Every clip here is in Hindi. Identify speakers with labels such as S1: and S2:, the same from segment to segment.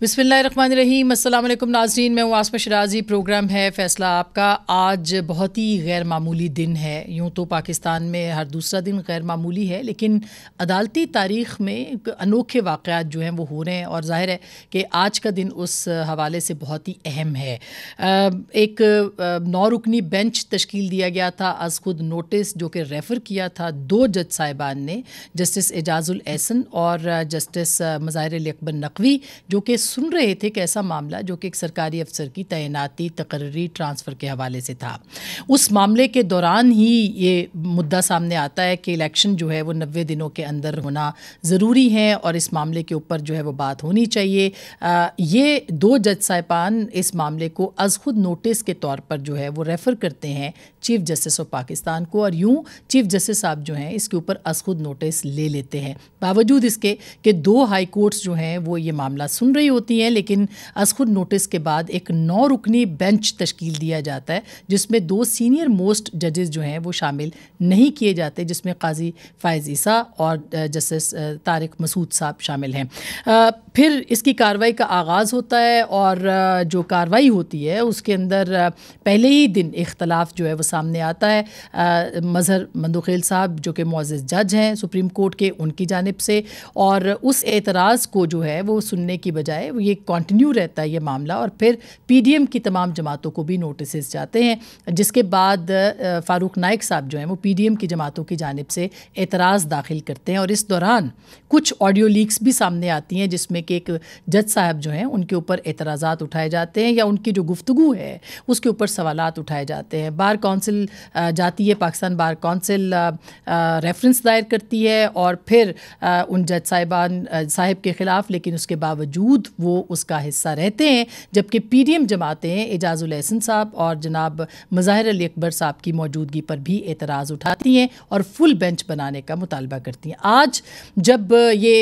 S1: बिसमीम अल्लाम नाजरीन मैं हूँ आसमा शराजी प्रोग्राम है फ़ैसला आपका आज बहुत ही गैर मामूली दिन है यूँ तो पाकिस्तान में हर दूसरा दिन गैर मामूली है लेकिन अदालती तारीख़ में अनोखे वाक़ जो हैं वो हो रहे हैं और ज़ाहिर है कि आज का दिन उस हवाले से बहुत ही अहम है एक नौ रुकनी बेंच तश्ल दिया गया था अज खुद नोटिस जो कि रेफ़र किया था दो जज साहिबान ने जस्टिस एजाज़ुल एहसन और जस्टिस मज़ाहिर अकबर नकवी जो कि सुन रहे थे कि ऐसा मामला जो कि एक सरकारी अफसर की तैनाती तकर्री ट्रांसफ़र के हवाले से था उस मामले के दौरान ही ये मुद्दा सामने आता है कि इलेक्शन जो है वो नबे दिनों के अंदर होना ज़रूरी है और इस मामले के ऊपर जो है वो बात होनी चाहिए आ, ये दो जज साहिबान इस मामले को अज खुद नोटिस के तौर पर जो है वो रेफ़र करते हैं चीफ जस्टिस ऑफ पाकिस्तान को और यूं चीफ जस्टिस साहब जो हैं इसके ऊपर असखुद नोटिस ले लेते हैं बावजूद इसके कि दो हाई कोर्ट्स जो हैं वो ये मामला सुन रही होती हैं लेकिन असखुद नोटिस के बाद एक नौ रुकनी बेंच तश्कील दिया जाता है जिसमें दो सीनियर मोस्ट जजेस जो हैं वो शामिल नहीं किए जाते जिसमें काजी फायज़ ईसा और जस्टिस तारक मसूद साहब शामिल हैं फिर इसकी कार्रवाई का आगाज़ होता है और जो कार्रवाई होती है उसके अंदर पहले ही दिन इख्तलाफ जो है वो सामने आता है मज़हर मंदुखेल साहब जो कि मोज़ जज हैं सुप्रीम कोर्ट के उनकी जानब से और उस एतराज़ को जो है वो सुनने की बजाय ये कंटिन्यू रहता है ये मामला और फिर पीडीएम की तमाम जमातों को भी नोटिस जाते हैं जिसके बाद फ़ारूक नाइक साहब जो हैं वो पीडीएम की जमातों की जानब से एतराज़ दाखिल करते हैं और इस दौरान कुछ ऑडियो लीक्स भी सामने आती हैं जिसमें कि एक जज साहब जो हैं उनके ऊपर एतराज़ा उठाए जाते हैं या उनकी जो गुफ्तु है उसके ऊपर सवाल उठाए जाते हैं बार कौन काउंसिल uh, जाती है Pakistan bar council reference uh, uh, दायर करती है और फिर उन जज साहिबान साहिब के ख़िलाफ़ लेकिन उसके बावजूद वो उसका हिस्सा रहते हैं जबकि पी डी एम जमातें एजाज़ुलहसन साहब और जनाब मज़ाहिर अली अकबर साहब की मौजूदगी पर भी एतराज़ उठाती हैं और फुल बेंच बनाने का मुतालबा करती हैं आज जब ये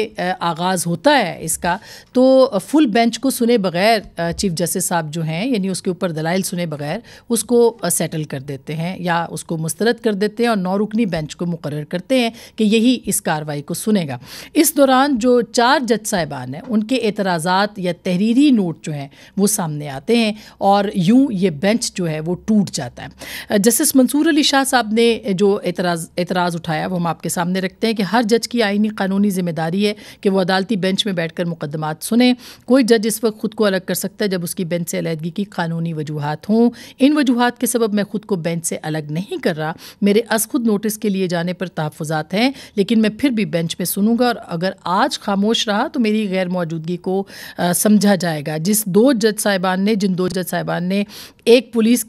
S1: आगाज़ होता है इसका तो फुल बेंच को सुने बगैर चीफ जस्टिस साहब जो हैं यानी उसके ऊपर दलाइल सुने बगैर उसको सेटल कर देते देते हैं या उसको मुस्तरद कर देते हैं और नौ रुकनी बेंच को मुकर करते हैं कि यही इस कार्रवाई को सुनेगा इस दौरान जो चार जज साहिबान हैं उनके एतराज़ात या तहरीरी नोट जो हैं वो सामने आते हैं और यूँ ये बेंच जो है वो टूट जाता है जस्टिस मंसूर अली शाह साहब ने जो एतराज़ एतराज़ उठाया वो हम आपके सामने रखते हैं कि हर जज की आइनी कानूनी ज़िम्मेदारी है कि वो अदालती बेंच में बैठ कर मुकदमात सुने कोई जज इस वक्त ख़ुद को अलग कर सकता है जब उसकी बेंच से अलहदगी की कानूनी वजूहत हों इन वजूहत के सबब मैं ख़ुद को बेंच क्लाइंट से अलग नहीं कर रहा मेरे अस खुद नोटिस के लिए जाने पर तहफात हैं लेकिन मैं फिर भी बेंच में सुनूंगा और अगर आज खामोश रहा तो मेरी गैर मौजूदगी को समझा जाएगा जिस दो जज साहिबान ने जिन दो जज साहिबान ने एक पुलिस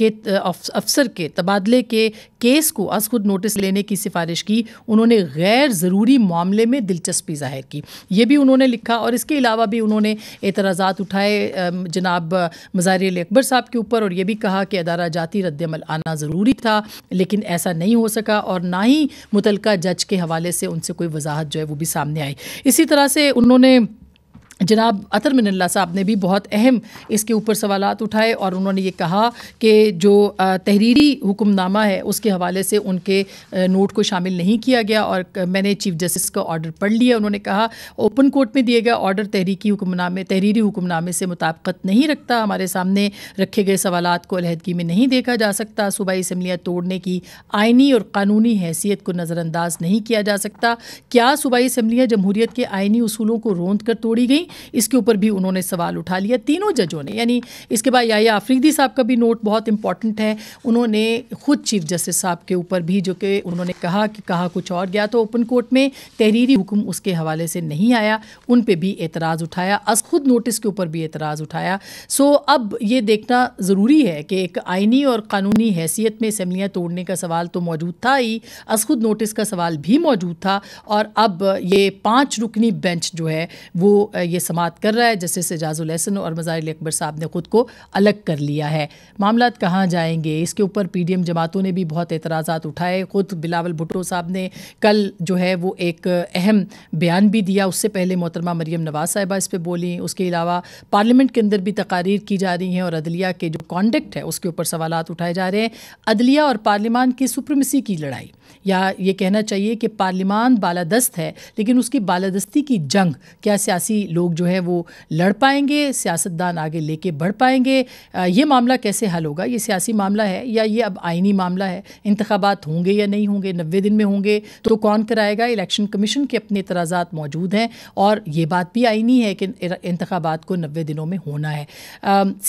S1: के अफसर के तबादले के केस को अज खुद नोटिस लेने की सिफारिश की उन्होंने गैर ज़रूरी मामले में दिलचस्पी जाहिर की ये भी उन्होंने लिखा और इसके अलावा भी उन्होंने एतराज़ा उठाए जनाब मजार अकबर साहब के ऊपर और ये भी कहा कि अदारा जाती रद्दमल आना ज़रूरी था लेकिन ऐसा नहीं हो सका और ना ही मुतलका जज के हवाले से उनसे कोई वजाहत जो है वो भी सामने आई इसी तरह से उन्होंने जनाब अतर मिनल्ला साहब ने भी बहुत अहम इसके ऊपर सवाल उठाए और उन्होंने ये कहा कि जो तहरीरी हुक्मनामा है उसके हवाले से उनके नोट को शामिल नहीं किया गया और मैंने चीफ जस्टिस का ऑर्डर पढ़ लिया उन्होंने कहा ओपन कोर्ट में दिए गए ऑर्डर तहरीकी हुक्मनामे तहरीरी हुक्मनामे से मुताबकत नहीं रखता हमारे सामने रखे गए सवाल को अलहदगी में नहीं देखा जा सकता सूबाई इसम्बलियाँ तोड़ने की आइनी और कानूनी हैसियत को नज़रअंदाज नहीं किया जा सकता क्या सूबाई इसम्बलियाँ जमहूरीत के आइनी असूलों को रोंद कर तोड़ी गई गई इसके ऊपर भी उन्होंने सवाल उठा लिया तीनों जजों ने यानी इसके बाद याया आफरीदी साहब का भी नोट बहुत इंपॉर्टेंट है उन्होंने खुद चीफ जस्टिस साहब के ऊपर भी जो कि उन्होंने कहा कि कहा कुछ और गया तो ओपन कोर्ट में तहरीरी हुक्म उसके हवाले से नहीं आया उन पर भी एतराज़ उठाया अस खुद नोटिस के ऊपर भी एतराज़ उठाया सो अब ये देखना ज़रूरी है कि एक आइनी और कानूनी हैसियत में असम्बलियाँ तोड़ने का सवाल तो मौजूद था ही अस खुद नोटिस का सवाल भी मौजूद था और अब ये पाँच रुकनी बेंच जो है वो ये ये समात कर रहा है जस्टिस एजाजुल हसन और मज़ार अकबर साहब ने ख़ुद को अलग कर लिया है मामला कहाँ जाएंगे इसके ऊपर पी डी एम जमातों ने भी बहुत एतराज़ उठाए ख़ुद बिलावल भुट्टो साहब ने कल जो है वो एक अहम बयान भी दिया उससे पहले मोहतरमा मरीम नवाज साहिबा इस पर बोली उसके अलावा पार्लियामेंट के अंदर भी तकारीर की जा रही हैं और अदलिया के जो कॉन्डक्ट है उसके ऊपर सवाल उठाए जा रहे हैं अदलिया और पार्लियामान की सुप्रमसी की लड़ाई या ये कहना चाहिए कि पार्लियामान बालादस्त है लेकिन उसकी बालादस्ती की जंग क्या सियासी लोग लोग जो है वो लड़ पाएंगे सियासतदान आगे लेके बढ़ पाएंगे ये मामला कैसे हल होगा ये सियासी मामला है या ये अब आइनी मामला है इंतबात होंगे या नहीं होंगे नबे दिन में होंगे तो कौन कराएगा इलेक्शन कमीशन के अपने इतराजा मौजूद हैं और ये बात भी आइनी है कि इंतबात को नबे दिनों में होना है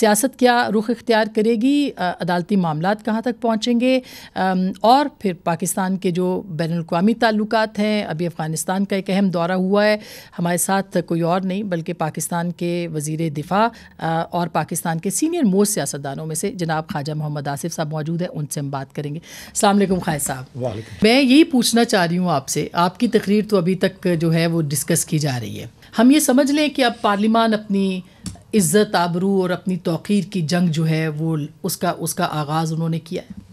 S1: सियासत क्या रुख इख्तियार करेगी अदालती मामला कहाँ तक पहुँचेंगे और फिर पाकिस्तान के जो बैन अवी ताल्लुक हैं अभी अफ़गानिस्तान का एक अहम दौरा हुआ है हमारे साथ कोई और नहीं बल्कि पाकिस्तान के वजीर दिफा और पाकिस्तान के सीनियर मोस्ट सियासतदानों में से जनाब ख्वाजा मोहम्मद आसिफ साहब मौजूद हैं उनसे हम बात करेंगे अलमेकम ख्वाज साहब मैं यही पूछना चाह रही हूँ आपसे आपकी तकरीर तो अभी तक जो है वो डिस्कस की जा रही है हम ये समझ लें कि अब पार्लिमान अपनी इज़्ज़त आबरू और अपनी तोखीर की जंग जो है वो उसका उसका आगाज़ उन्होंने किया है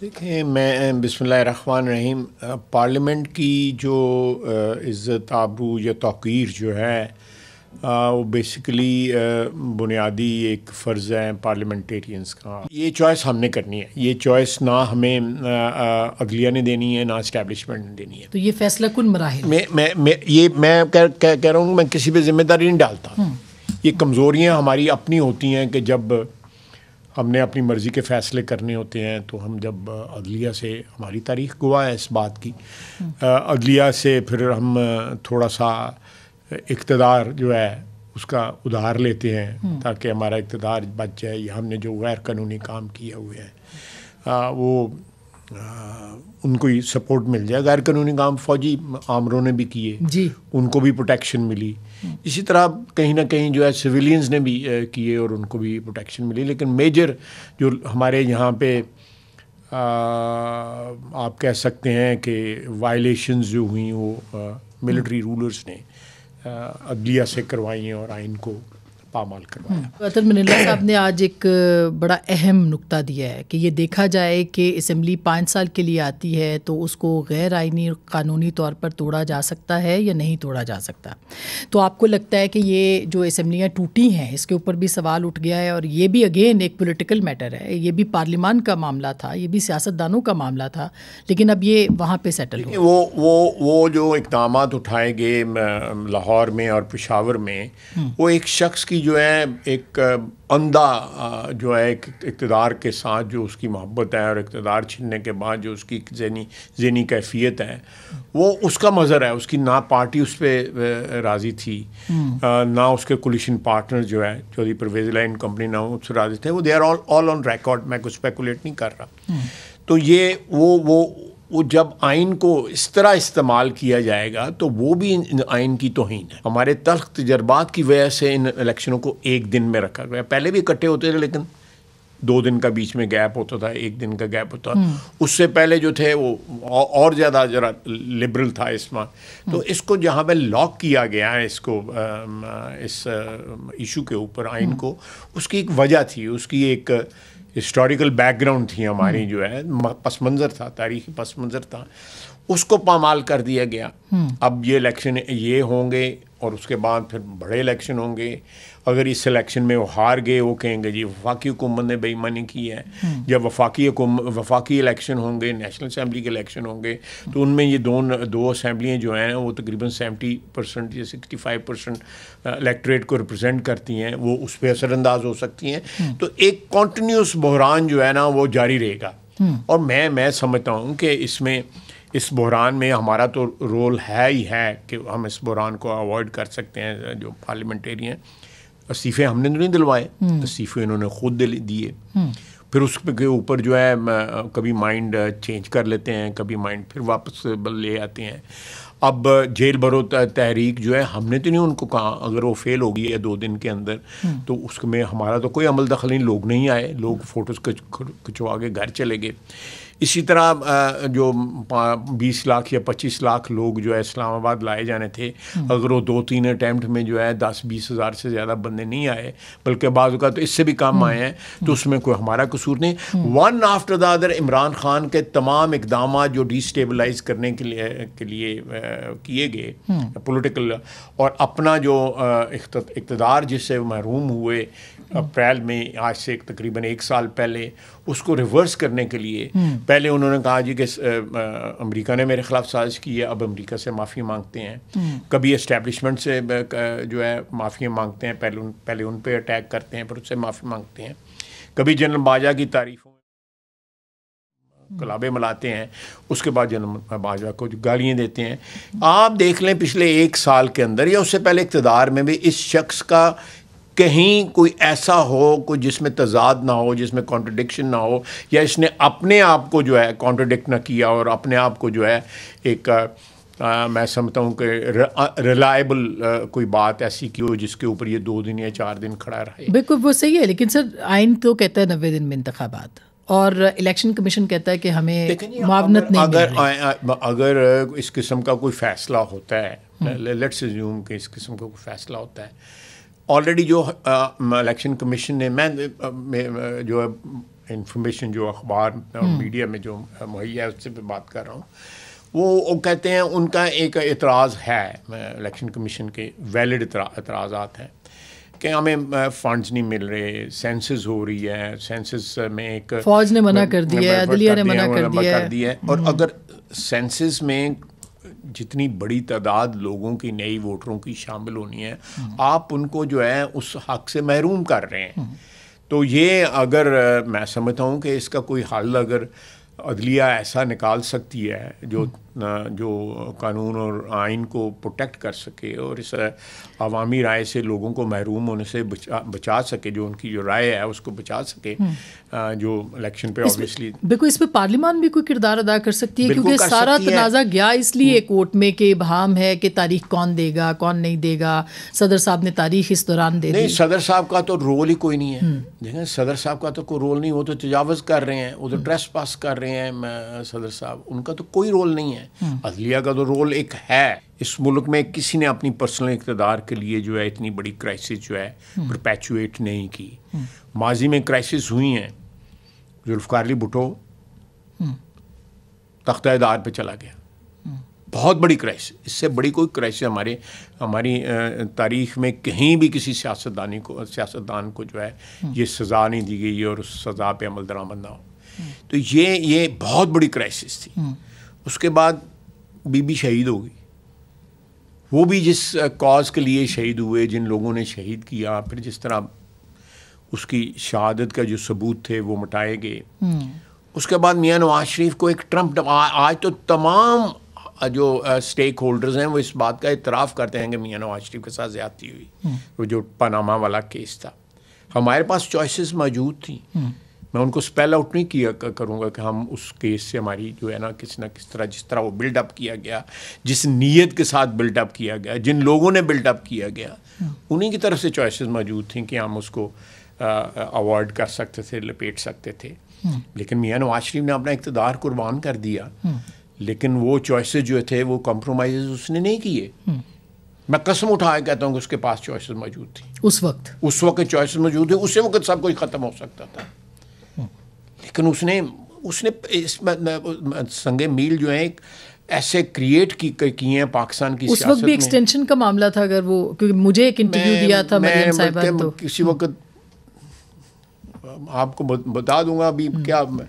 S2: देखें मैं बिसमान रहीम पार्लियामेंट की जो इज़्ज़त आबरू या तोर जो है वो बेसिकली बुनियादी एक फ़र्ज़ है पार्लियामेंटेरियंस का ये चॉइस हमने करनी है ये चॉइस ना हमें अगलिया ने देनी है ना इस्टेबलिशमेंट ने देनी
S1: है तो ये फैसला कन मरा है
S2: मैं मैं ये मैं कह, कह, रहा हूँ मैं किसी पर जिम्मेदारी नहीं डालता हम्म। ये कमज़ोरियाँ हमारी अपनी होती हैं कि जब हमने अपनी मर्ज़ी के फ़ैसले करने होते हैं तो हम जब अदलिया से हमारी तारीख गुआ है इस बात की हम्म। अदलिया से फिर हम थोड़ा सा इकतदार जो है उसका उधार लेते हैं हम्म। ताकि हमारा इकतदार बच जाए या हमने जो गैर कानूनी काम किए हुए हैं वो उनको ही सपोर्ट मिल जाए गैर कानूनी काम फौजी आमरों ने भी किए जी उनको भी प्रोटेक्शन मिली इसी तरह कहीं ना कहीं जो है सिविलियंस ने भी किए और उनको भी प्रोटेक्शन मिली लेकिन मेजर जो हमारे यहाँ पे आ, आप कह सकते हैं कि वायलेशन जो हुई वो मिलिट्री रूलर्स ने अदलिया से करवाई हैं और आइन को पामाल करवाया
S1: हम्म। तो साहब ने आज एक बड़ा अहम नुक्ता दिया है कि ये देखा जाए कि इसम्बली पाँच साल के लिए आती है तो उसको गैर आइनी कानूनी तौर पर तोड़ा जा सकता है या नहीं तोड़ा जा सकता तो आपको लगता है कि ये जो इसम्बलियाँ टूटी हैं इसके ऊपर भी सवाल उठ गया है और ये भी अगेन एक पोलिटिकल मैटर है ये भी पार्लियामान का मामला था ये भी सियासतदानों का मामला था लेकिन अब ये वहाँ पर सेटल हो
S2: वो वो वो जो इकदाम उठाए गए लाहौर में और पिशावर में हम्म। वो एक शख्स की जो है एक अंधा जो है एक इकतदार के साथ जो उसकी मोहब्बत है और इकतदार छीनने के बाद जो उसकी जहनी जहनी कैफियत है वो उसका मज़र है उसकी ना पार्टी उस पर राज़ी थी हम्म। ना उसके कोलिशन पार्टनर जो है चौधरी परवेज लाइन कंपनी ना उससे राज़ी थे वो they are all all on record मैं कुछ स्पेकुलेट नहीं कर रहा हम्म। तो ये वो वो वो जब आइन को इस तरह इस्तेमाल किया जाएगा तो वो भी आइन की तोहन है हमारे तल्ख तजर्बात की वजह से इन इलेक्शनों को एक दिन में रखा गया पहले भी इकट्ठे होते थे लेकिन दो दिन का बीच में गैप होता था एक दिन का गैप होता हम्म। उससे पहले जो थे वो और ज़्यादा जरा लिबरल था इस तो हम्म। इसको जहाँ पे लॉक किया गया है इसको इस इशू के ऊपर आइन हम्म। को उसकी एक वजह थी उसकी एक हिस्टोरिकल बैकग्राउंड थी हमारी हम्म। जो है पस मंज़र था तारीखी पस मंज़र था उसको पामाल कर दिया गया हम्म। अब ये इलेक्शन ये होंगे और उसके बाद फिर बड़े इलेक्शन होंगे अगर इस सिलेक्शन में वो हार गए वो कहेंगे जी वफाकी हुकूमत ने बेईमानी की है हम्म। जब वफाकी वफाकी इलेक्शन होंगे नेशनल असम्बली के इलेक्शन होंगे तो उनमें ये दो दो असम्बलियाँ जो हैं वो तकरीबन सेवेंटी परसेंट या सिक्सटी फाइव परसेंट इलेक्ट्रेट को रिप्रजेंट करती हैं वो उस पर असरानंदाज हो सकती हैं हम्म। तो एक कॉन्टीन्यूस बहरान जो है ना वो जारी रहेगा हम्म। और मैं मैं समझता हूँ कि इसमें इस बहरान में हमारा तो रोल है ही है कि हम इस बहरान को अवॉइड कर सकते हैं जो पार्लियामेंटेरियन इस्तीफे हमने तो नहीं दिलवाए इस्तीफे हम्म। इन्होंने खुद दिए हम्म। फिर उसके ऊपर जो है कभी माइंड चेंज uh, कर लेते हैं कभी माइंड फिर वापस ले आते हैं अब uh, जेल भरो तहरीक जो है हमने तो नहीं उनको कहा अगर वो फेल हो गई है दो दिन के अंदर हम्म। तो उसमें हमारा तो कोई अमल दखल नहीं लोग नहीं आए लोग फ़ोटोज़ खिंचवा के घर चले गए इसी तरह जो बीस लाख या पच्चीस लाख लोग जो है इस्लामाबाद लाए जाने थे हम्म। अगर वो दो तीन अटैम्प्ट में जो है दस बीस हज़ार से ज़्यादा बंदे नहीं आए बल्कि का तो इससे भी कम हम्म। आए हैं तो हम्म। उसमें कोई हमारा कसूर नहीं one after the other Imran Khan के तमाम इकदाम जो डिस्टेबलाइज करने के लिए के लिए किए गए पोलिटिकल और अपना जो इकतदार जिससे महरूम हुए अप्रैल में आज से तकरीबन एक साल पहले उसको रिवर्स करने के लिए पहले उन्होंने कहा जी कि अमेरिका ने मेरे ख़िलाफ़ साजिश की है अब अमेरिका से माफ़ी मांगते हैं हम्म। कभी इस्टेबलिशमेंट से जो है माफ़ी मांगते हैं पहले उन पहले उन पर अटैक करते हैं फिर उससे माफ़ी मांगते हैं कभी जनरल बाजा की तारीफ़ों
S1: हम्म।
S2: कलाबे मलाते हैं उसके बाद जनरल बाजा को गालियाँ देते हैं आप देख लें पिछले एक साल के अंदर या उससे पहले इकतदार में भी इस शख्स का कहीं कोई ऐसा हो कोई जिसमें तजाद ना हो जिसमें कॉन्ट्रडिक्शन ना हो या इसने अपने आप को जो है कॉन्ट्रडिक्ट ना किया और अपने आप को जो है एक आ, मैं समझता हूँ कि रिलायबल कोई बात ऐसी की हो जिसके ऊपर ये दो दिन या चार दिन खड़ा रहे
S1: बिल्कुल वो सही है लेकिन सर आइन तो कहता है नबे दिन में इंतबात और इलेक्शन कमीशन कहता है कि हमें मावनत नहीं
S2: अगर अगर इस किस्म का कोई फ़ैसला होता है लेट्स हम्म। ले, कि इस किस्म का कोई फ़ैसला होता है ऑलरेडी जो इलेक्शन कमीशन ने मैं जो है इंफॉर्मेशन जो अखबार और मीडिया हम्म। में जो मुहैया है उससे भी बात कर रहा हूँ वो, वो कहते हैं उनका एक एतराज़ है इलेक्शन कमीशन के वैलिड एतराज़ात हैं कि हमें फंड्स नहीं मिल रहे सेंसस हो रही है सेंसस में एक फौज ने मना कर दिया है अदलिया ने मना कर दिया है और हम्म। अगर सेंसस में जितनी बड़ी तादाद लोगों की नई वोटरों की शामिल होनी है आप उनको जो है उस हक से महरूम कर रहे हैं तो ये अगर मैं समझता हूँ कि इसका कोई हल अगर अदलिया ऐसा निकाल सकती है जो जो कानून और आइन को प्रोटेक्ट कर सके और इस अवामी राय से लोगों को महरूम होने से बचा बचा सके जो उनकी जो राय है उसको बचा सके हम्म। जो इलेक्शन पे ऑब्वियसली
S1: बिल्कुल पर पार्लियामान भी कोई किरदार अदा कर सकती है क्योंकि सारा तनाजा गया इसलिए हम्म। कोर्ट में कि भाम है कि तारीख कौन देगा कौन नहीं देगा सदर साहब ने तारीख इस दौरान दे नहीं
S2: सदर साहब का तो रोल ही कोई नहीं है हम्म। देखें सदर साहब का तो कोई रोल नहीं वो तो तजावज़ कर रहे हैं वो तो ड्रेस पास कर रहे हैं सदर साहब उनका तो कोई रोल नहीं है हैं अदलिया का तो रोल एक है इस मुल्क में किसी ने अपनी पर्सनल इकतदार के लिए जो है इतनी बड़ी क्राइसिस जो है प्रपैचुएट नहीं की माजी में क्राइसिस हुई हैं जुल्फकारली भुटो तख्ता दार पे चला गया बहुत बड़ी क्राइसिस इससे बड़ी कोई क्राइसिस हमारे हमारी तारीख में कहीं भी किसी सियासतदानी को सियासतदान को जो है ये सज़ा नहीं दी गई और उस सज़ा पे अमल दरामद ना हो तो ये ये बहुत बड़ी क्राइसिस थी उसके बाद बीबी शहीद हो गई वो भी जिस कॉज के लिए शहीद हुए जिन लोगों ने शहीद किया फिर जिस तरह उसकी शहादत का जो सबूत थे वो मटाए गए हम्म। उसके बाद मियाँ नवाज शरीफ को एक ट्रम्प आज तो तमाम जो स्टेक होल्डर्स हैं वो इस बात का इतराफ़ करते हैं कि मियाँ नवाज शरीफ के साथ ज़्यादती हुई हम्म। वो जो पनामा वाला केस था हमारे पास चॉइसेस मौजूद थी हम्म। मैं उनको स्पेल आउट नहीं किया करूँगा कि हम उस केस से हमारी जो है ना किसी ना किस तरह जिस तरह वो बिल्डअप किया गया जिस नीयत के साथ बिल्डअप किया गया जिन लोगों ने बिल्डअप किया गया हाँ। उन्हीं की तरफ से चॉइसेस मौजूद थी कि हम उसको अवॉइड कर सकते थे लपेट सकते थे हाँ। लेकिन मियाँ नवाज शरीफ ने अपना इकतदार कुर्बान कर दिया हाँ। लेकिन वो चॉइसेस जो थे वो कॉम्प्रोमाइज उसने नहीं किए मैं कसम उठाया कहता हूँ कि उसके पास चॉइसेस मौजूद थी उस वक्त उस वक्त चॉइसेस मौजूद थे उसी वक्त सब कुछ ख़त्म हो सकता था लेकिन उसने उसने इस संग मील जो है एक ऐसे क्रिएट की किए हैं पाकिस्तान की उस वक्त भी एक्सटेंशन
S1: का मामला था अगर वो क्योंकि मुझे एक इंटरव्यू दिया था मैं, मैं, तो। किसी वक्त
S2: आपको बता दूंगा अभी क्या मैं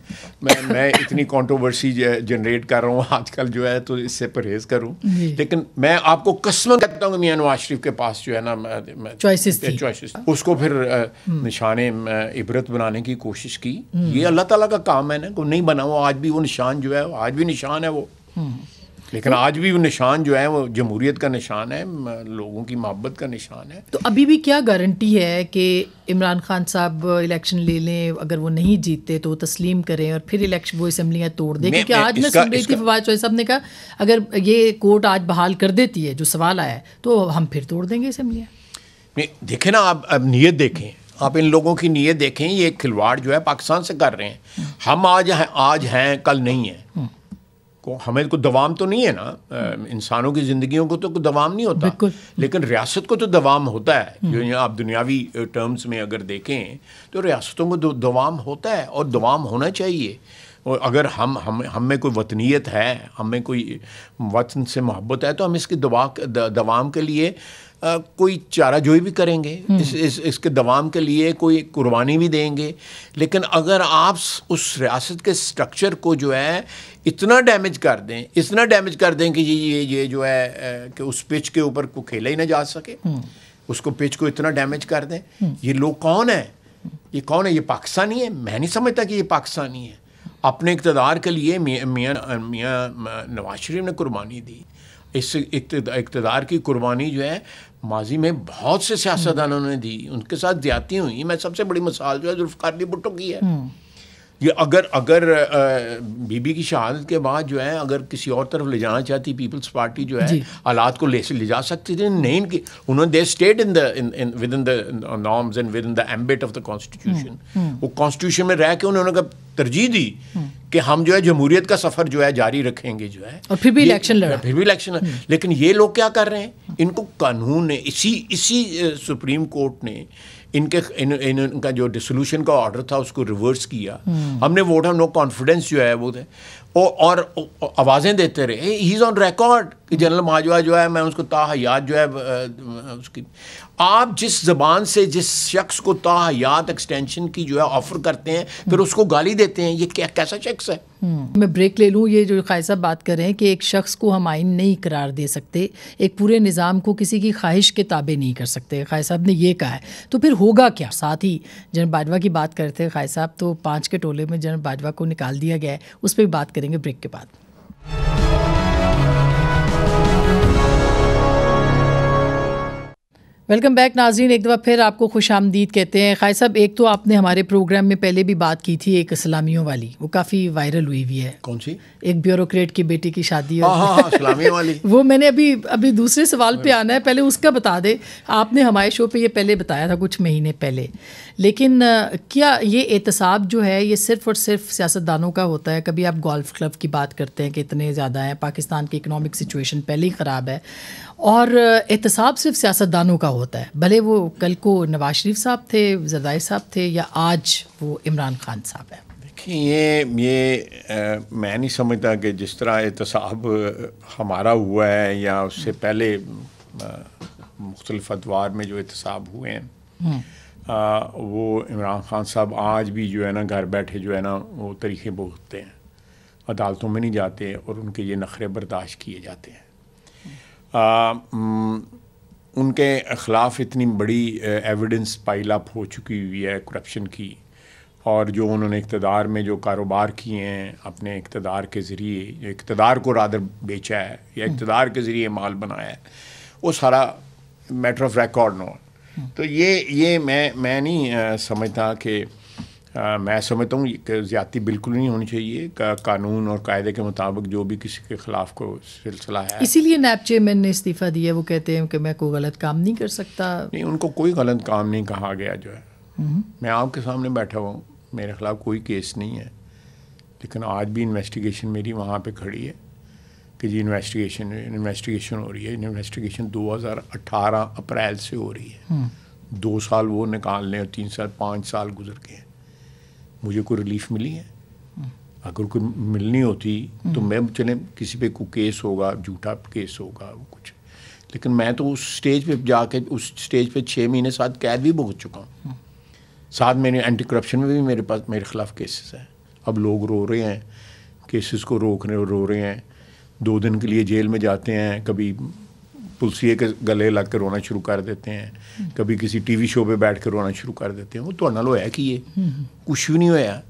S2: मैं इतनी कंट्रोवर्सी जनरेट कर रहा हूँ आजकल जो है तो इससे परहेज करूँ लेकिन मैं आपको कसम कहता हूँ मियाँ नवाज शरीफ के पास जो है ना चॉइसिस उसको फिर हम्म। निशाने इबरत बनाने की कोशिश की हम्म। ये अल्लाह ताला का काम है ना को नहीं बना वो आज भी वो निशान जो है आज भी निशान है वो हम्म। लेकिन तो, आज भी वो निशान जो है वो जमहूरियत का निशान है लोगों की मोहब्बत का निशान है
S1: तो अभी भी क्या गारंटी है कि इमरान खान साहब इलेक्शन ले लें अगर वो नहीं जीतते तो तस्लीम करें और फिर इलेक्शन वो असम्बलियाँ तोड़ दें क्योंकि आज मैं सुन रही थी फवाद चौधरी साहब ने कहा अगर ये कोर्ट आज बहाल कर देती है जो सवाल आया है तो हम फिर तोड़ देंगे असम्बलियाँ
S2: देखें ना आप अब नीयत देखें आप इन लोगों की नीयत देखें ये खिलवाड़ जो है पाकिस्तान से कर रहे हैं हम्म। हम आज हैं आज हैं कल नहीं हैं हम्म। को हमें को दवाम तो नहीं है ना इंसानों की ज़िंदगियों को तो दवाम नहीं होता लेकिन रियासत को तो दवाम होता है जो आप दुनियावी टर्म्स में अगर देखें तो रियासतों को दवाम होता है और दवाम होना चाहिए और अगर हम हम हम में कोई वतनीत है हम में कोई वतन से मोहब्बत है तो हम इसके दवा दवाम के लिए आ, कोई चारा जोई भी करेंगे हम्म। इस, इस इसके दवाम के लिए कोई कुर्बानी भी देंगे लेकिन अगर आप उस रियासत के स्ट्रक्चर को जो है इतना डैमेज कर दें इतना डैमेज कर दें कि ये ये ये जो है कि उस पिच के ऊपर को खेला ही ना जा सके हम्म। उसको पिच को इतना डैमेज कर दें हम्म। ये लोग कौन है ये कौन है ये पाकिस्तानी है मैं नहीं समझता कि ये पाकिस्तानी है अपने इकतदार के लिए मियाँ मियाँ नवाज शरीफ ने कुर्बानी दी इस इकतदार की कुर्बानी जो है माजी में बहुत से सियासतदानों ने दी उनके साथ ज्यादा हुई मैं सबसे बड़ी मिसाल जो है जुल्फकारी भुट्टो की है हम्म। ये अगर अगर बीबी की शहादत के बाद जो है अगर किसी और तरफ ले जाना चाहती पीपल्स पार्टी जो है हालात को ले ले जा सकती थी नहीं इनकी उन्होंने they stayed in the within the norms and within the ambit of the constitution वो कॉन्स्टिट्यूशन में रह के उन्होंने तरजीह दी हम्म। कि हम जो है जमहूरियत का सफर जो है जारी रखेंगे जो है
S1: और फिर भी इलेक्शन लड़
S2: फिर भी इलेक्शन हम्म। लेकिन ये लोग क्या कर रहे हैं इनको कानून ने इसी इसी सुप्रीम कोर्ट ने इनके इन, इन, इनका जो डिसोल्यूशन का ऑर्डर था उसको रिवर्स किया हमने वोट ऑफ नो कॉन्फिडेंस जो है वो और, और आवाज़ें देते रहे ही इज़ ऑन रिकॉर्ड कि जनरल माजवा जो है मैं उसको ताहयात जो है उसकी आप जिस ज़बान से जिस शख्स को ताहयात एक्सटेंशन की जो है ऑफ़र करते हैं हम्म। फिर उसको गाली देते हैं ये क्या कैसा शख्स है
S1: हम्म, मैं ब्रेक ले लूँ ये जो खाय साहब बात कर रहे हैं कि एक शख्स को हम आइन नहीं करार दे सकते एक पूरे निज़ाम को किसी की ख्वाहिश के ताबे नहीं कर सकते खाय साहब ने ये कहा है तो फिर होगा क्या साथ ही जनरल बाजवा की बात करते हैं खाय साहब तो पाँच के टोले में जनरल बाजवा को निकाल दिया गया है उस पर भी बात करेंगे ब्रेक के बाद वेलकम बैक नाजीन एक दफ़ा फिर आपको खुश आमदीद कहते हैं खाय साहब एक तो आपने हमारे प्रोग्राम में पहले भी बात की थी एक इस्लामियों वाली वो काफ़ी वायरल हुई हुई है कौन सी एक ब्यूरोक्रेट की बेटी की शादी हाँ, हाँ, हाँ वाली वो मैंने अभी अभी दूसरे सवाल पे आना है पहले उसका बता दे आपने हमारे शो पर यह पहले बताया था कुछ महीने पहले लेकिन क्या ये एहतसाब जो है ये सिर्फ और सिर्फ सियासतदानों का होता है कभी आप गोल्फ क्लब की बात करते हैं कि इतने ज़्यादा हैं पाकिस्तान की इकनॉमिक सिचुएशन पहले ही ख़राब है और एहतसाब सिर्फ सियासतदानों का होता है भले वो कल को नवाज शरीफ साहब थे जरदारी साहब थे या आज वो इमरान खान साहब हैं
S2: देखिए ये ये आ, मैं नहीं समझता कि जिस तरह एहतसाब हमारा हुआ है या उससे पहले मुख्तलफ अदवार में जो एहतसाब हुए हैं हम्म। वो इमरान खान साहब आज भी जो है ना घर बैठे जो है ना वो तरीके भुगतते हैं अदालतों में नहीं जाते और उनके ये नखरे बर्दाश्त किए जाते हैं उनके ख़िलाफ़ इतनी बड़ी एविडेंस पाइल अप हो चुकी हुई है करप्शन की और जो उन्होंने इकतदार में जो कारोबार किए हैं अपने इकतदार के ज़रिए इकतदार को रादर बेचा है या हम्म। इकतदार के ज़रिए माल बनाया है वो सारा मैटर ऑफ रिकॉर्ड नो तो ये ये मैं मैं नहीं समझता कि आ, मैं समझता हूँ कि ज़्यादा बिल्कुल नहीं होनी चाहिए का, कानून और कायदे के मुताबिक जो भी किसी के खिलाफ को सिलसिला है इसीलिए
S1: नैब चेयरमैन ने इस्तीफ़ा दिया वो कहते हैं कि मैं कोई गलत काम नहीं कर सकता नहीं
S2: उनको कोई गलत काम नहीं कहा गया जो है हम्म। मैं आपके सामने बैठा हुआ हूँ मेरे खिलाफ कोई केस नहीं है लेकिन आज भी इन्वेस्टिगेशन मेरी वहाँ पर खड़ी है कि जी इन्वेस्टिगेशन इन्वेस्टिगेशन हो रही है इन्वेस्टिगेशन दो अप्रैल से हो रही है हम्म। दो साल वो निकाल लें तीन साल पाँच साल गुजर गए हैं मुझे कोई रिलीफ मिली है अगर कोई मिलनी होती तो हम्म। मैं चले किसी पे कोई केस होगा झूठा केस होगा कुछ लेकिन मैं तो उस स्टेज पे जाके उस स्टेज पे छः महीने साथ कैद भी भुगत चुका हूँ हम्म। साथ मैंने एंटी करप्शन में भी मेरे पास मेरे खिलाफ केसेस हैं अब लोग रो रहे हैं केसेस को रोक रहे रो रहे हैं दो दिन के लिए जेल में जाते हैं कभी पुलसीए के गले लग के रोना शुरू कर देते हैं कभी किसी टीवी शो पे बैठ के रोना शुरू कर देते हैं वो तो नाल होया कि ये कुछ भी नहीं होया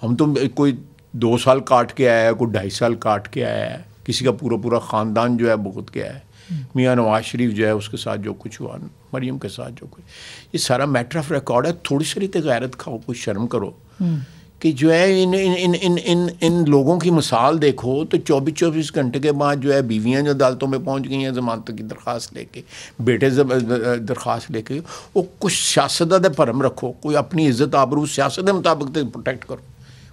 S2: हम तो कोई दो साल काट के आया है कोई ढाई साल काट के आया है किसी का पूरा पूरा ख़ानदान जो है बहुत गया है मियाँ नवाज शरीफ जो है उसके साथ जो कुछ हुआ मरियम के साथ जो कुछ ये सारा मैटर ऑफ रिकॉर्ड है थोड़ी सारी तो गैरत खाओ कुछ शर्म करो कि जो है इन इन इन इन इन इन लोगों की मिसाल देखो तो चौबीस चौबीस घंटे के बाद जो है बीवियाँ जो अदालतों में पहुँच गई हैं जमानत की दरख्वास्त लेके बेटे दरख्वास्त लेके वो कुछ सियासत का भरम रखो कोई अपनी इज्जत आबरू सियासत के मुताबिक तो प्रोटेक्ट करो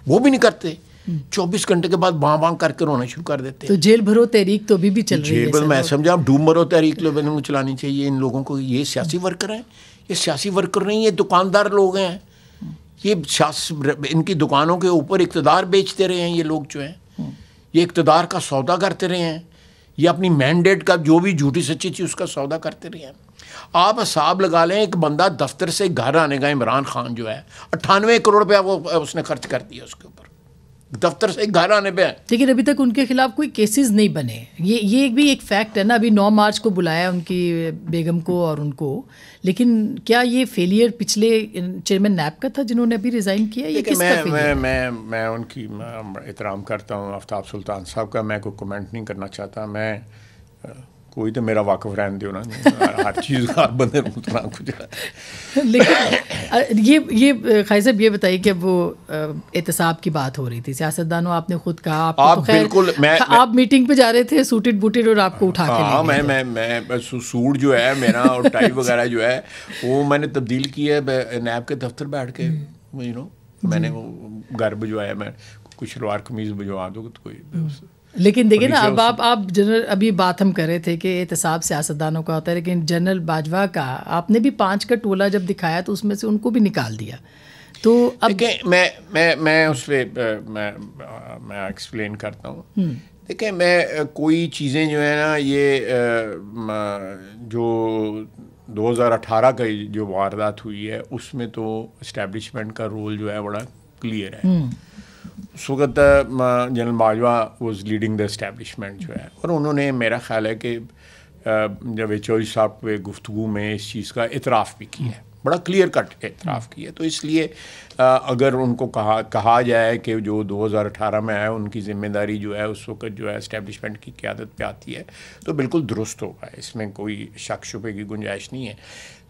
S2: वो भी नहीं करते हम्म। चौबीस घंटे के बाद बाँ बाँ करके
S1: रोना शुरू कर देते तो जेल भरो तहरीक तो अभी भी चल रही है मैं
S2: समझा डूब मरो तहरीक लोगों तो को चलानी चाहिए इन लोगों को ये सियासी वर्कर हम्म। हैं ये सियासी वर्कर नहीं ये दुकानदार लोग हैं ये शास्त्र इनकी दुकानों के ऊपर इकतदार बेचते रहे हैं ये लोग जो हैं ये इकतदार का सौदा करते रहे हैं ये अपनी मैंडेट का जो भी झूठी सच्ची चीज़ उसका सौदा करते रहे हैं आप हिसाब लगा लें एक बंदा दफ्तर से घर आने का इमरान खान जो है अट्ठानवे करोड़ रुपया वो उसने खर्च कर दिया उसके ऊपर दफ्तर से घर आने पे है
S1: लेकिन अभी तक उनके खिलाफ कोई केसेस नहीं बने ये ये भी एक फैक्ट है ना अभी 9 मार्च को बुलाया उनकी बेगम को और उनको लेकिन क्या ये फेलियर पिछले चेयरमैन नैप का था जिन्होंने अभी रिज़ाइन किया ये किसका मैं, मैं,
S2: मैं मैं उनकी एहतराम करता हूँ आफ्ताब सुल्तान साहब का मैं कोई कमेंट नहीं करना चाहता मैं कोई तो मेरा वाकफ रहने दे ना हर चीज़ का बंदे उतना कुछ
S1: लेकिन ये ये खाई साहब ये बताइए कि वो एहतसाब की बात हो रही थी सियासतदानों आपने खुद कहा आप, आप तो बिल्कुल मैं, मैं आप मीटिंग पे जा रहे थे सूटेड बूटेड और आपको उठा के हाँ मैं
S2: मैं मैं सूट जो है मेरा और टाई वगैरह जो है वो मैंने तब्दील किया है नैब के दफ्तर बैठ के यू नो मैंने वो घर भिजवाया मैं कुछ शलवार कमीज भिजवा दो तो कोई हम्म।
S1: लेकिन देखिए ना अब आप आप जनरल अभी बात हम कर रहे थे कि एहतसाब सियासतदानों का होता है लेकिन जनरल बाजवा का आपने भी पांच का टोला जब दिखाया तो उसमें से उनको भी निकाल दिया तो अब मैं
S2: मैं मैं उस पर मैं मैं एक्सप्लेन करता हूँ हम्म। देखिए मैं कोई चीज़ें जो है ना ये जो 2018 का जो वारदात हुई है उसमें तो इस्टेब्लिशमेंट का रोल जो है बड़ा क्लियर है हम्म। उस वक्त general Bajwa was leading the establishment जो है और उन्होंने मेरा ख्याल है कि जब ओ साहब के गुफ्तु में इस चीज़ का इतराफ़ भी किया है बड़ा क्लियर कट इतराफ़ किया तो इसलिए अगर उनको कहा कहा जाए कि जो 2018 में आए उनकी ज़िम्मेदारी जो है उस वक्त जो है इस्टेबलिशमेंट की क्यादत पे आती है तो बिल्कुल दुरुस्त होगा इसमें कोई शक शुबे की गुंजाइश नहीं है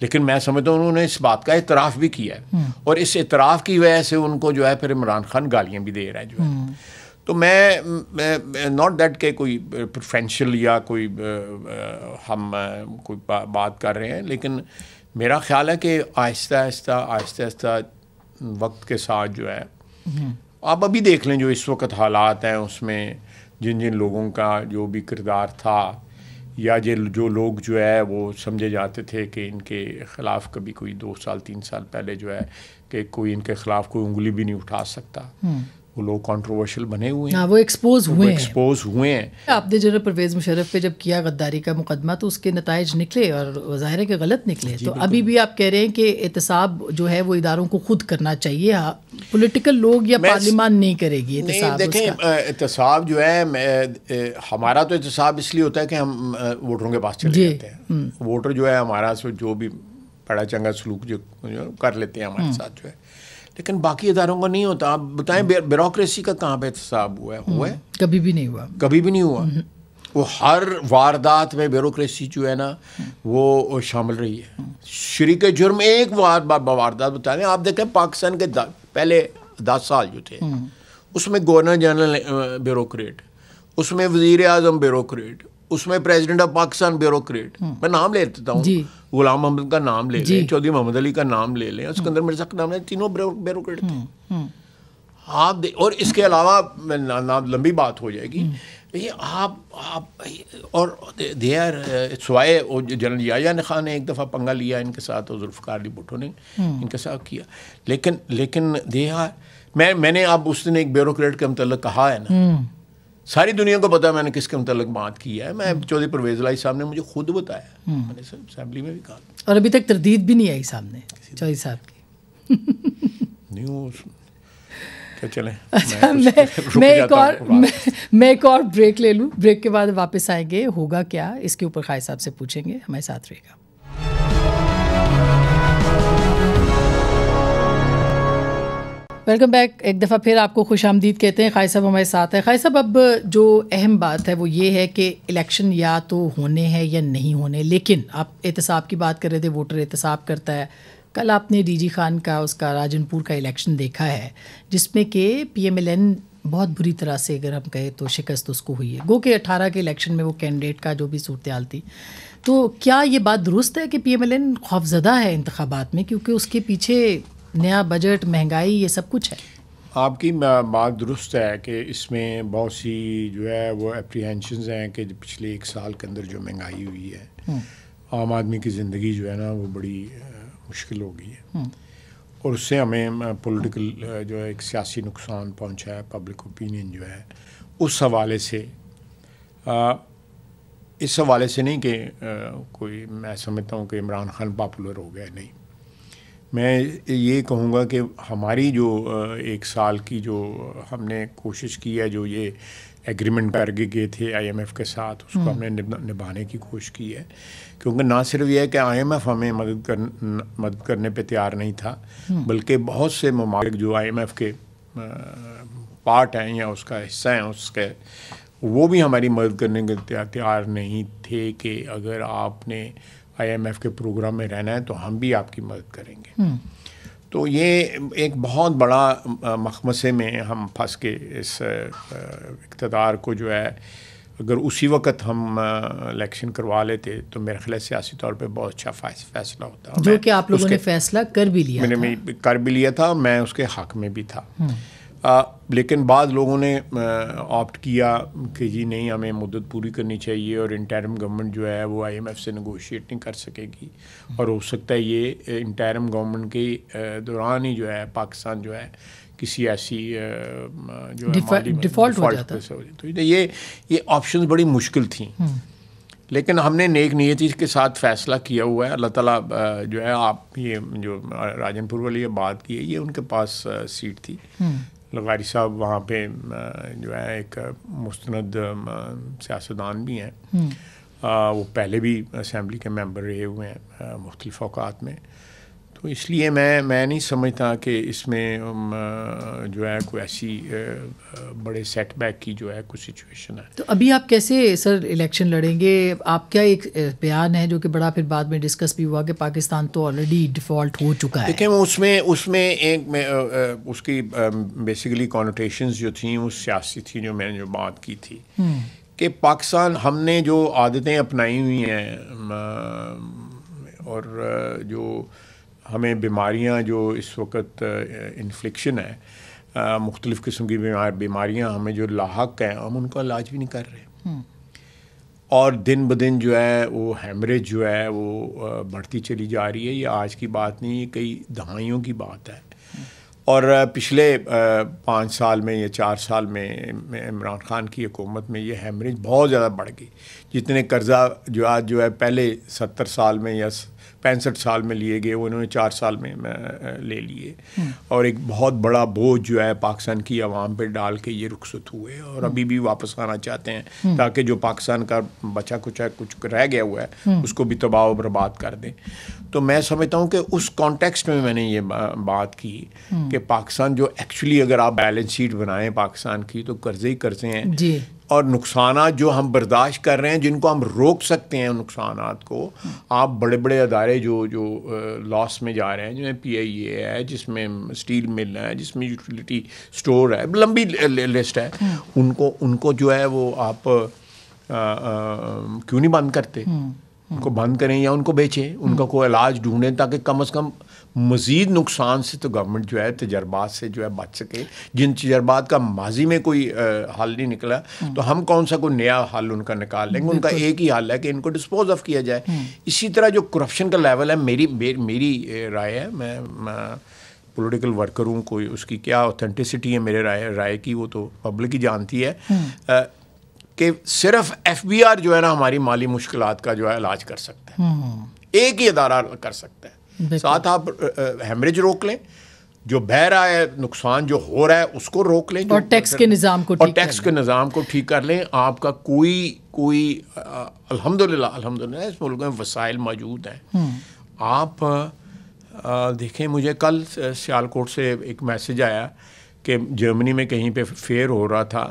S2: लेकिन मैं समझता हूँ उन्होंने इस बात का इतराफ़ भी किया है हम्म। और इस इतराफ़ की वजह से उनको जो है फिर इमरान खान गालियाँ भी दे रहा है जो है हम्म। तो मैं नॉट डेट के कोई प्रोफेंशल या कोई हम कोई बा, बात कर रहे हैं लेकिन मेरा ख्याल है कि आहिस्ता आहिस्ता आहिस्ता आहिस्ता वक्त के साथ जो है हम्म। आप अभी देख लें जो इस वक्त हालात हैं उसमें जिन जिन लोगों का जो भी किरदार था या जे जो लोग जो है वो समझे जाते थे कि इनके ख़िलाफ़ कभी कोई दो साल तीन साल पहले जो है कि कोई इनके ख़िलाफ़ कोई उंगली भी नहीं उठा सकता हम्म। वो लोग कंट्रोवर्शियल बने हुए हैं हाँ, वो
S1: एक्सपोज हुए हैं
S2: एक्सपोज हुए हैं
S1: आपने जो है परवेज मुशरफ पे जब किया गद्दारी का मुकदमा तो उसके नतज निकले और ज़ाहिर है कि गलत निकले तो अभी भी आप कह रहे हैं कि एहतसाब जो है वो इदारों को खुद करना चाहिए पोलिटिकल हाँ, लोग या पार्लिमान नहीं करेगी देखें
S2: एहतसाब जो है हमारा तो एहतसाब इसलिए होता है कि हम वोटरों के पास चले जाते हैं हम्म। वोटर जो है हमारा जो भी बड़ा चंगा सलूक जो कर लेते हैं हमारे हम्म। साथ जो है लेकिन बाकी इधारों का नहीं होता आप बताएं ब्यूरोसी का कहाँ पे एहतसाब हुआ है हम्म, हुआ है
S1: कभी भी नहीं हुआ
S2: कभी भी नहीं हुआ हम्म। वो हर वारदात में ब्यूरोसी जो है ना हम्म। वो शामिल रही है शरीक जुर्म एक वारदात बता दें आप देखें पाकिस्तान के दा, पहले दस साल जो थे उसमें गवर्नर जनरल ब्यूरोट उसमें वजीर अजम ब्यूरोट उसमें प्रेसिडेंट ऑफ पाकिस्तान ब्यूरोक्रेट मैं नाम ले लेता हूँ गुलाम मोहम्मद का नाम ले लें चौधरी मोहम्मद अली का नाम ले लें सिकंदर हम्म। मिर्जा का नाम ले तीनों ब्यूरोक्रेट थे हम्म, हम्म। आप दे और इसके अलावा ना, ना लंबी बात हो जाएगी ये आप आप और देर सवाए जनरल याजा ने खान ने एक दफ़ा पंगा लिया इनके साथ और जुल्फकार अली भुटो ने इनके साथ किया लेकिन लेकिन दे मैं मैंने आप उस दिन एक ब्यूरोक्रेट के मतलब कहा है ना सारी दुनिया को पता है मैंने किसके मतलब बात की है मैं चौधरी परवेज लाई साहब ने मुझे खुद बताया हम्म। मैंने सर असेंबली में भी कहा
S1: और अभी तक तरदीद भी नहीं आई सामने चौधरी साहब की
S2: नहीं अच्छा मैं मैं, मैं एक और मैं,
S1: मैं एक और ब्रेक ले लूं ब्रेक के बाद वापस आएंगे होगा क्या इसके ऊपर खाई साहब से पूछेंगे हमारे साथ रहेगा वेलकम बैक एक दफ़ा फिर आपको खुश आमदीद कहते हैं खाई साहब हमारे साथ हैं खाई साहब अब जो अहम बात है वो ये है कि इलेक्शन या तो होने हैं या नहीं होने लेकिन आप एहतसाब की बात कर रहे थे वोटर एहतसाब करता है कल आपने डीजी खान का उसका राजनपुर का इलेक्शन देखा है जिसमें कि पी एम एल एन बहुत बुरी तरह से अगर हम कहें तो शिकस्त उसको हुई है गो के अठारह के इलेक्शन में वो कैंडिडेट का जो भी सूरत हाल थी तो क्या ये बात दुरुस्त है कि पी एम एल एन खौफजदा है इंतबात में क्योंकि उसके पीछे नया बजट महंगाई ये सब कुछ है
S2: आपकी बात दुरुस्त है कि इसमें बहुत सी जो है वो अप्रीहेंशन हैं कि पिछले एक साल के अंदर जो महंगाई हुई है
S1: हम्म।
S2: आम आदमी की ज़िंदगी जो है ना वो बड़ी मुश्किल हो गई है हम्म। और उससे हमें पॉलिटिकल जो है एक सियासी नुकसान पहुंचा है पब्लिक ओपिनियन जो है उस हवाले से आ, इस हवाले से नहीं कि कोई मैं समझता हूँ कि इमरान खान पॉपुलर हो गया नहीं मैं ये कहूँगा कि हमारी जो एक साल की जो हमने कोशिश की है जो ये एग्रीमेंट करके गए थे आईएमएफ के साथ उसको हम्म। हमने निभाने की कोशिश की है क्योंकि ना सिर्फ यह है कि आईएमएफ हमें मदद कर मदद करने पे तैयार नहीं था हम्म। बल्कि बहुत से ममालिक जो आईएमएफ के पार्ट हैं या उसका हिस्सा हैं उसके वो भी हमारी मदद करने के तैयार नहीं थे कि अगर आपने आईएमएफ के प्रोग्राम में रहना है तो हम भी आपकी मदद करेंगे हम्म। तो ये एक बहुत बड़ा मखमसे में हम फंस के इस इकतदार को जो है अगर उसी वक्त हम इलेक्शन करवा लेते तो मेरे ख्याल सियासी तौर पे बहुत अच्छा फैसला होता
S1: जो कि आप लोगों ने फैसला कर भी लिया
S2: मैंने कर भी लिया था मैं उसके हक में भी था हम्म। आ, लेकिन बाद लोगों ने ऑप्ट किया कि जी नहीं हमें मदद पूरी करनी चाहिए और इंटरम गवर्नमेंट जो है वो आईएमएफ से नगोशिएट नहीं कर सकेगी और हो सकता है ये इंटरम गवर्नमेंट के दौरान ही जो है पाकिस्तान जो है किसी ऐसी जो डिफॉल्ट हो जाता तो ये ये ऑप्शंस बड़ी मुश्किल थी हम्म। लेकिन हमने नेक नीयती के साथ फैसला किया हुआ है अल्लाह ताला जो है आप ये जो राजनपुर वाली ये बात की है ये उनके पास सीट थी हम्म। लगारी साहब वहाँ पे जो है एक मुस्ंद सियासतदान भी हैं हम्म। वो पहले भी असम्बली के मेंबर रहे हुए हैं मुख्तलिफ अवकात में तो इसलिए मैं मैं नहीं समझता कि इसमें जो है कोई ऐसी बड़े सेटबैक की जो है कोई सिचुएशन है
S1: तो अभी आप कैसे सर इलेक्शन लड़ेंगे आपका एक बयान है जो कि बड़ा फिर बाद में डिस्कस भी हुआ कि पाकिस्तान तो ऑलरेडी डिफ़ॉल्ट हो चुका है देखिए उसमें
S2: उसमें एक में, उसकी बेसिकली कॉन्टेशन जो थी वो सियासी थी जो मैंने जो बात की थी हम्म। कि पाकिस्तान हमने जो आदतें अपनाई हुई हैं और जो हमें बीमारियाँ जो इस वक्त इन्फ्लिक्शन है मुख्तलिफ़ किस्म की बीमार बीमारियाँ हमें जो लाक हैं हम उनका इलाज भी नहीं कर रहे हम्म। और दिन ब दिन जो है वो हेमरेज जो है वो बढ़ती चली जा रही है ये आज की बात नहीं ये कई दहाइयों की बात है और पिछले पाँच साल में या चार साल में इमरान खान की हुकूमत में ये हेमरेज बहुत ज़्यादा बढ़ गई जितने कर्जा जो आज जो है पहले सत्तर साल में या पैंसठ साल में लिए गए उन्होंने चार साल में ले लिए हम्म। और एक बहुत बड़ा बोझ जो है पाकिस्तान की आवाम पर डाल के ये रुखसत हुए और अभी भी वापस आना चाहते हैं हम्म। ताकि जो पाकिस्तान का बचा कुछ है कुछ रह गया हुआ है हम्म। उसको भी तबाह बर्बाद कर दें तो मैं समझता हूँ कि उस कॉन्टेक्स्ट में मैंने ये बात की कि पाकिस्तान जो एक्चुअली अगर आप बैलेंस शीट बनाएं पाकिस्तान की तो कर्जे ही कर्जे हैं जी और नुकसान जो हम बर्दाश्त कर रहे हैं जिनको हम रोक सकते हैं नुकसान को आप बड़े बड़े अदारे जो जो लॉस में जा रहे हैं जिसमें पी आई ए है जिसमें स्टील मिल है जिसमें यूटिलिटी स्टोर है लंबी लिस्ट है हम्म। उनको उनको जो है वो आप क्यों नहीं बंद करते हम्म, हम्म। उनको बंद करें या उनको बेचें उनका कोई इलाज ढूंढें ताकि कम अज़ कम मज़ीद नुकसान से तो गवर्नमेंट जो है तजर्बात से जो है बच सके जिन तजर्बात का माजी में कोई आ, हल नहीं निकला हम्म। तो हम कौन सा कोई नया हल उनका निकाल लेंगे उनका एक ही हल है कि इनको डिस्पोज ऑफ किया जाए हम्म। इसी तरह जो करप्शन का लेवल है मेरी मेरी राय है मैं, मैं पॉलिटिकल हूँ कोई उसकी क्या ऑथेंटिसिटी है मेरे राय राय की वो तो पब्लिक ही जानती है हम्म। कि सिर्फ एफ बी आर जो है ना हमारी माली मुश्किल का जो है इलाज कर सकता है एक ही अदारा कर सकता है साथ आप हेमरेज रोक लें जो बह रहा है नुकसान जो हो रहा है उसको रोक लें और टैक्स के निज़ाम को और टैक्स के निज़ाम को ठीक कर लें आपका कोई कोई अल्हम्दुलिल्लाह अल्हम्दुलिल्लाह इस मुल्क में वसाइल मौजूद हैं हम्म। आप देखें मुझे कल सियालकोट से एक मैसेज आया कि जर्मनी में कहीं पे फेयर हो रहा था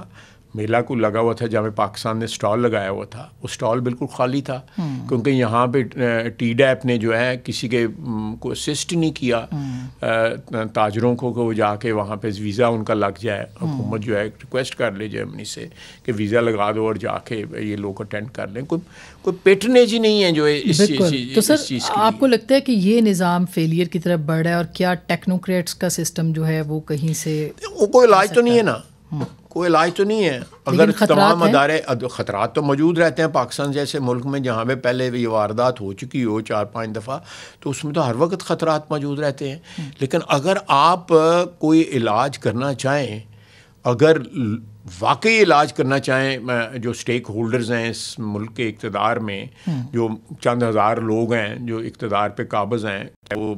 S2: मेला को लगा हुआ था जहाँ पे पाकिस्तान ने स्टॉल लगाया हुआ था वो स्टॉल बिल्कुल खाली था हम्म। क्योंकि यहाँ पे टी डैप ने जो है किसी के को असिस्ट नहीं किया हम्म। ताजरों को कि वो जाके वहाँ पे वीज़ा उनका लग जाए हम्म। हुकूमत जो है रिक्वेस्ट कर ले जर्मनी से कि वीज़ा लगा दो और जाके ये लोग अटेंड कर लें कोई कोई पेटनेज ही नहीं है जो इस चीज़ तो सर
S1: आपको लगता है कि ये निज़ाम फेलियर की तरफ बढ़ रहा है और क्या टेक्नोक्रेट्स का सिस्टम जो है वो कहीं से
S2: वो कोई इलाज तो नहीं है ना कोई इलाज तो नहीं है अगर तमाम अदारे ख़तरा तो मौजूद रहते हैं पाकिस्तान जैसे मुल्क में जहाँ पर पहले ये वारदात हो चुकी हो चार पाँच दफ़ा तो उसमें तो हर वक्त ख़तरा मौजूद रहते हैं हम्म। लेकिन अगर आप कोई इलाज करना चाहें अगर वाकई इलाज करना चाहें जो स्टेक होल्डर्स हैं इस मुल्क के इकतदार में हम्म। जो चंद हज़ार लोग हैं जो इकतदार पे काबज़ हैं वो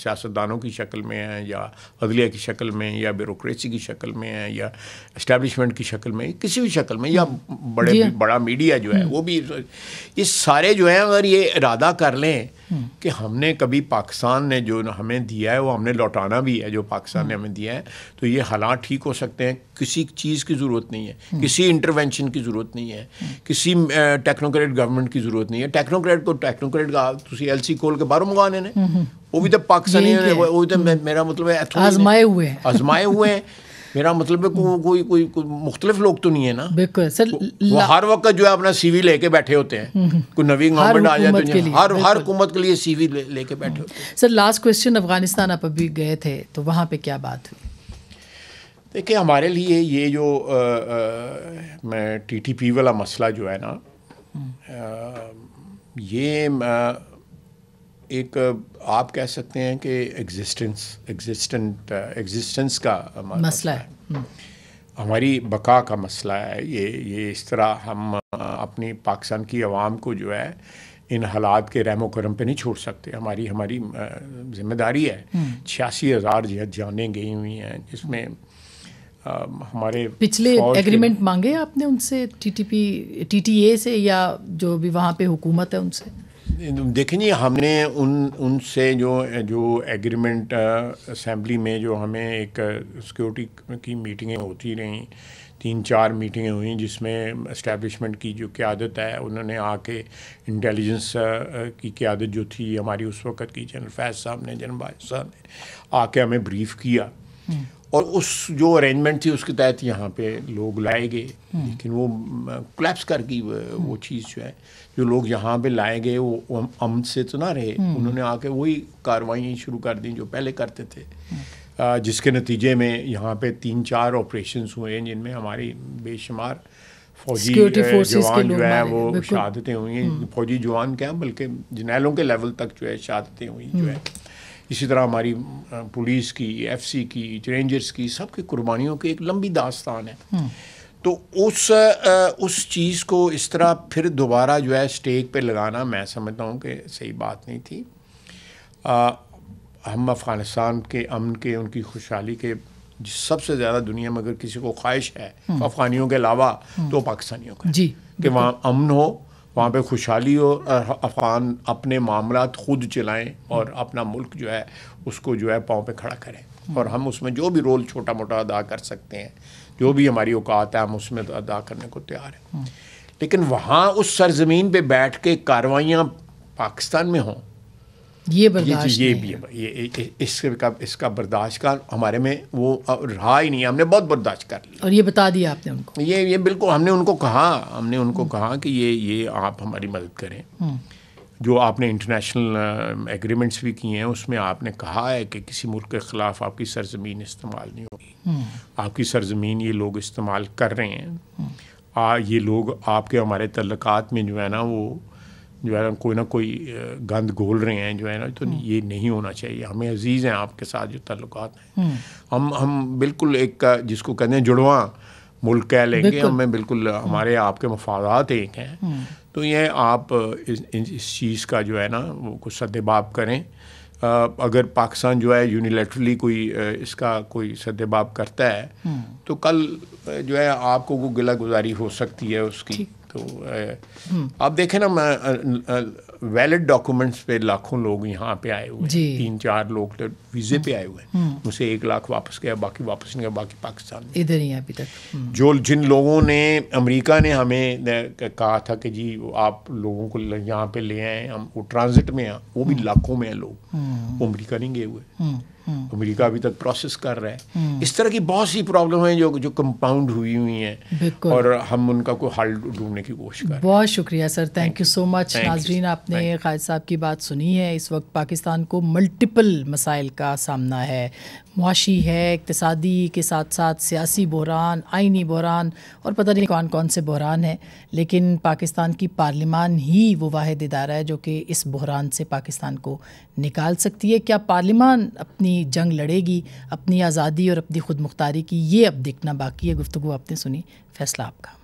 S2: सियासतदानों की शक्ल में हैं या अदलिया की शक्ल में या ब्यूरोसी की शक्ल में हैं या इस्टेबलिशमेंट की शक्ल में किसी भी शक्ल में या बड़े बड़ा मीडिया जो है हम्म। वो भी ये सारे जो हैं अगर ये इरादा कर लें हम्म। कि हमने कभी पाकिस्तान ने जो हमें दिया है वो हमने लौटाना भी है जो पाकिस्तान ने हमें दिया है तो ये हालात ठीक हो सकते हैं किसी चीज़ की ज़रूरत नहीं है किसी इंटरवेंशन की ज़रूरत नहीं है किसी टेक्नोक्रेट गवर्नमेंट की ज़रूरत नहीं है टेक्नोक्रेट को टेक्नोक्रेट का एल सी खोल के ਬਾਹਰੋਂ ਮੰਗਾਣੇ वो भी तो पाकिस्तानी वो भी तो हम्म। मेरा मतलब ਹੈ ਆਜ਼ਮਾਏ
S1: हैं आजमाए हुए हैं
S2: मेरा मतलब है को, हम्म। कोई कोई कोई मुख्तलिफ लोग तो नहीं है ना बिल्कुल
S1: सर वो
S2: हर वक्त जो है अपना सीवी लेके बैठे होते हैं हम्म, कोई नवीन गवर्नमेंट आ जाए तो हर हर हुकूमत के लिए सीवी लेके बैठे होते
S1: हैं सर लास्ट क्वेश्चन अफगानिस्तान आप अभी गए थे तो वहाँ पे क्या बात हुई
S2: देखिए हमारे लिए ये जो आ, आ, मैं टीटीपी वाला मसला जो है ना
S1: आ,
S2: ये एक आप कह सकते हैं कि एग्जिस्टेंस एग्जिस्टेंट एग्जिस्टेंस का मसला, मसला है, हमारी बका का मसला है ये ये इस तरह हम अपनी पाकिस्तान की आवाम को जो है इन हालात के रहमो करम पर नहीं छोड़ सकते हमारी हमारी जिम्मेदारी है हम्म। छियासी हज़ार जानें गई हुई हैं जिसमें Um, हमारे पिछले एग्रीमेंट
S1: मांगे आपने उनसे टीटीपी टीटीए से या जो भी वहाँ पे हुकूमत है उनसे
S2: देखिए हमने उन उनसे जो जो एग्रीमेंट असम्बली में जो हमें एक सिक्योरिटी की मीटिंगें होती रहीं तीन चार मीटिंगें हुई जिसमें इस्टेबलिशमेंट की जो क्यादत है उन्होंने आके इंटेलिजेंस की क्यादत जो थी हमारी उस वक्त की जनरल फैज साहब ने जनरल बाज साहब ने आके हमें ब्रीफ किया हम्म। और उस जो अरेंजमेंट थी उसके तहत यहाँ पे लोग लाए गए हम्म। लेकिन वो क्लैप्स कर गई वो चीज़ जो है जो लोग यहाँ पे लाए गए वो अम से तो ना रहे हम्म। उन्होंने आके वही कार्रवाई शुरू कर दी जो पहले करते थे हम्म। जिसके नतीजे में यहाँ पे तीन चार ऑपरेशन हुए हैं जिनमें हमारी बेशुमार फौजी जवान जो है वो शहादतें हुई हैं फौजी जवान क्या बल्कि जनैलों के लेवल तक जो है शहादतें हुई जो है इसी तरह हमारी पुलिस की एफसी की रेंजर्स की सब की कुर्बानियों की एक लंबी दास्तान है हम्म। तो उस उस चीज़ को इस तरह फिर दोबारा जो है स्टेक पे लगाना मैं समझता हूँ कि सही बात नहीं थी आ, हम अफ़गानिस्तान के अमन के उनकी खुशहाली के सबसे ज़्यादा दुनिया में अगर किसी को ख्वाहिश है हम्म। अफ़गानियों के अलावा हम्म। तो पाकिस्तानियों का जी कि वहाँ अमन हो वहाँ पे खुशहाली हो अफगान अपने मामला खुद चलाएं और अपना मुल्क जो है उसको जो है पाँव पे खड़ा करें और हम उसमें जो भी रोल छोटा मोटा अदा कर सकते हैं जो भी हमारी औकात है हम उसमें तो अदा करने को तैयार हैं लेकिन वहाँ उस सरजमीन पे बैठ के कार्रवाइयाँ पाकिस्तान में हों
S1: ये बर्दाश्त ये
S2: ये, ये, ये इसका इसका बर्दाश्त का हमारे में वो रहा ही नहीं हमने बहुत बर्दाश्त कर
S1: लिया और ये बता दिया आपने उनको
S2: ये ये बिल्कुल हमने उनको कहा हमने उनको कहा कि ये ये आप हमारी मदद करें हम्म। जो आपने इंटरनेशनल एग्रीमेंट्स भी किए हैं उसमें आपने कहा है कि किसी मुल्क के ख़िलाफ़ आपकी सरजमीन इस्तेमाल नहीं होगी हम्म। आपकी सरजमीन ये लोग इस्तेमाल कर रहे हैं हम्म। आ, ये लोग आपके हमारे तल्लक में जो है ना वो जो है ना कोई ना कोई गंद घोल रहे हैं जो है ना तो हम्म। ये नहीं होना चाहिए हमें अजीज़ हैं आपके साथ जो तल्लक हैं हम्म। हम हम बिल्कुल एक जिसको कहते हैं जुड़वा मुल्क कह लेंगे हमें बिल्कुल हम्म। हमारे आपके मफादात एक हैं तो ये आप इस, इस चीज़ का जो है ना वो कुछ सदबाप करें अगर पाकिस्तान जो है यूनिलेटरली कोई इसका कोई सदबाप करता है तो कल जो है आपको वो गिला गुजारी हो सकती है उसकी तो आप देखें ना वैलिड डॉक्यूमेंट्स पे लाखों लोग यहाँ पे आए हुए हैं तीन चार लोग तो वीज़े पे आए हुए हैं हम्म। हम्म। मुझे एक लाख वापस गया बाकी वापस नहीं गया बाकी पाकिस्तान इधर ही अभी तक हम्म। जो जिन लोगों ने अमेरिका ने हमें कहा था कि जी आप लोगों को यहाँ पे ले आए हम वो ट्रांजिट में हैं वो भी लाखों में हैं लोग वो अमरीका नहीं गए हुए हम्म। अमेरिका अभी तक प्रोसेस कर रहा है हम्म। इस तरह की बहुत सी प्रॉब्लम हैं जो जो कंपाउंड हुई हुई हैं और हम उनका को हल ढूंढने की कोशिश कर
S1: बहुत शुक्रिया sir thank you so much नाजरीन आपने खालिद साहब की बात सुनी है इस वक्त पाकिस्तान को मल्टीपल मसाइल का सामना है मुआशी है इकतसादी के साथ साथ सियासी बहरान आइनी बहरान और पता नहीं कौन कौन से बहरान हैं लेकिन पाकिस्तान की पार्लिमान ही वो वाद इदारा है जो कि इस बहरान से पाकिस्तान को निकाल सकती है क्या पार्लिमान अपनी जंग लड़ेगी अपनी आज़ादी और अपनी खुद मुख्तारी की ये अब देखना बाकी है गुफ्तु आपने सुनी फैसला आपका